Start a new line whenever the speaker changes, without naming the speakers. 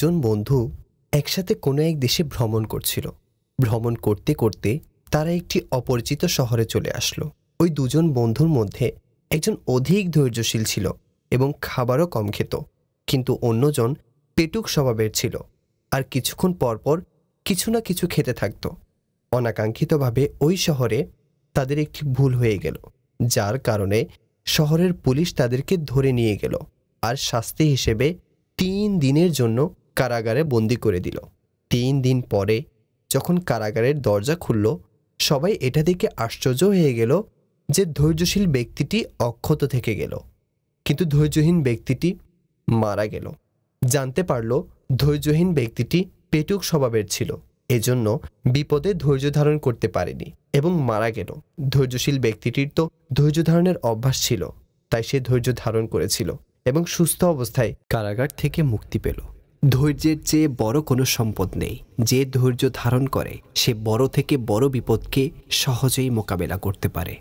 দুজন বন্ধু একসাথে কোনো এক দেশে
ভ্রমণ করছিল ভ্রমণ করতে করতে তারা একটি অপরিচিত শহরে চলে আসলো ওই দুজন বন্ধুর মধ্যে একজন অধিক ধৈর্যশীল ছিল এবং খাবারও কম খেত কিন্তু অন্যজন পেটুক স্বভাবের ছিল আর কিছুক্ষণ পরপর কিছু না কিছু খেতে থাকত অনাকাঙ্ক্ষিতভাবে ওই শহরে তাদের একটি ভুল হয়ে গেল যার কারণে শহরের পুলিশ তাদেরকে ধরে নিয়ে গেল আর শাস্তি হিসেবে তিন দিনের জন্য কারাগারে বন্দি করে দিল তিন দিন পরে যখন কারাগারের দরজা খুলল সবাই এটা দেখে আশ্চর্য হয়ে গেল যে ধৈর্যশীল ব্যক্তিটি অক্ষত থেকে গেল কিন্তু ধৈর্যহীন ব্যক্তিটি মারা গেল জানতে পারল ধৈর্যহীন ব্যক্তিটি পেটুক স্বভাবের ছিল এজন্য বিপদে ধৈর্য ধারণ করতে পারেনি এবং মারা গেল ধৈর্যশীল ব্যক্তিটির তো ধৈর্য ধারণের অভ্যাস ছিল তাই সে ধৈর্য ধারণ করেছিল এবং সুস্থ অবস্থায় কারাগার থেকে মুক্তি পেল ধৈর্যের চেয়ে বড় কোনো সম্পদ নেই যে ধৈর্য ধারণ করে সে বড় থেকে বড় বিপদকে সহজেই মোকাবেলা করতে পারে